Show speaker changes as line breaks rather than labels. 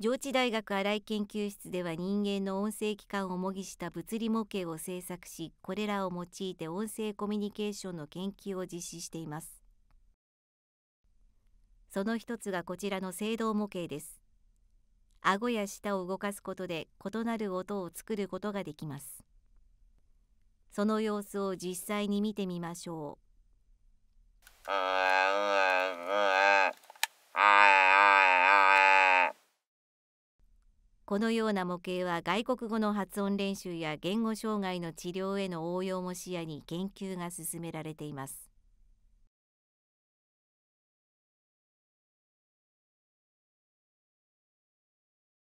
上智大学新井研究室では人間の音声機関を模擬した物理模型を制作しこれらを用いて音声コミュニケーションの研究を実施していますその一つがこちらの声道模型です顎や舌を動かすことで異なる音を作ることができますその様子を実際に見てみましょうこのような模型は外国語の発音練習や言語障害の治療への応用も視野に研究が進められています。